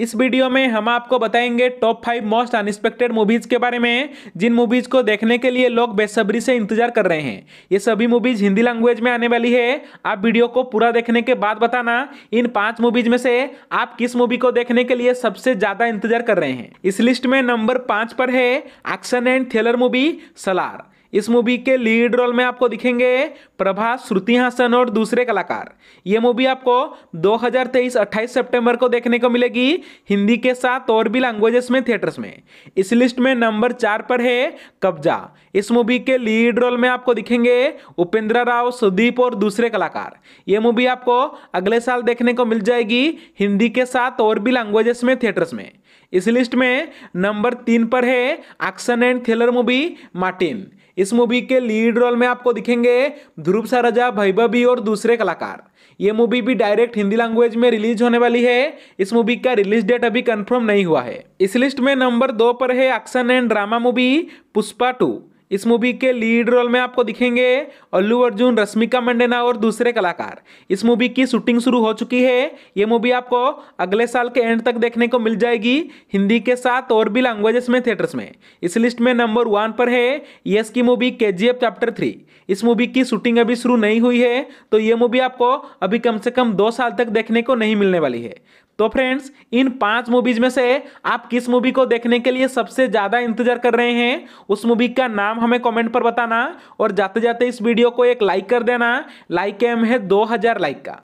इस वीडियो में हम आपको बताएंगे top five most unexpected movies के बारे में जिन मूवीज को देखने के लिए लोग बेसब्री से इंतजार कर रहे हैं ये सभी मूवीज हिंदी लैंग्वेज में आने वाली है आप वीडियो को पूरा देखने के बाद बताना इन पांच मूवीज में से आप किस मूवी को देखने के लिए सबसे ज्यादा इंतजार कर रहे हैं इस लिस्ट में नंबर पांच पर है action and thriller movie Salaar इस मूवी के लीड रोल में आपको दिखेंगे प्रभा श्रुति हासन और दूसरे कलाकार ये मूवी आपको 2023 28 सितंबर को देखने को मिलेगी हिंदी के साथ और भी लैंग्वेजेस में थिएटर्स में इस लिस्ट में नंबर चार पर है कब्जा इस मूवी के लीड रोल में आपको दिखेंगे उपेंद्र राव सुदीप और दूसरे कलाकार ये मूवी आपको अगले साल देखने को मिल जाएगी हिंदी के साथ और भी लैंग्वेजेस में थिएटर्स में इस लिस्ट में नंबर तीन पर है action and thriller movie Martin इस मूवी के लीड रोल में आपको दिखेंगे ध्रुव सरजा भैभवी और दूसरे कलाकार ये मूवी भी डायरेक्ट हिंदी लैंग्वेज में रिलीज होने वाली है इस मूवी का रिलीज डेट अभी कंफर्म नहीं हुआ है इस लिस्ट में नंबर दो पर है action and drama movie Pushpa two इस मूवी के लीड रोल में आपको दिखेंगे अल्लू अर्जुन रश्मिका मंडेना और दूसरे कलाकार इस मूवी की शूटिंग शुरू हो चुकी है ये मूवी आपको अगले साल के एंड तक देखने को मिल जाएगी हिंदी के साथ और भी लैंग्वेजेस में थिएटर्स में इस लिस्ट में नंबर वन पर है यस की मूवी के चैप्टर थ्री इस मूवी की शूटिंग अभी शुरू नहीं हुई है तो ये मूवी आपको अभी कम से कम दो साल तक देखने को नहीं मिलने वाली है तो फ्रेंड्स इन पांच मूवीज में से आप किस मूवी को देखने के लिए सबसे ज्यादा इंतजार कर रहे हैं उस मूवी का नाम हमें कमेंट पर बताना और जाते जाते इस वीडियो को एक लाइक कर देना लाइक एम है दो हजार लाइक का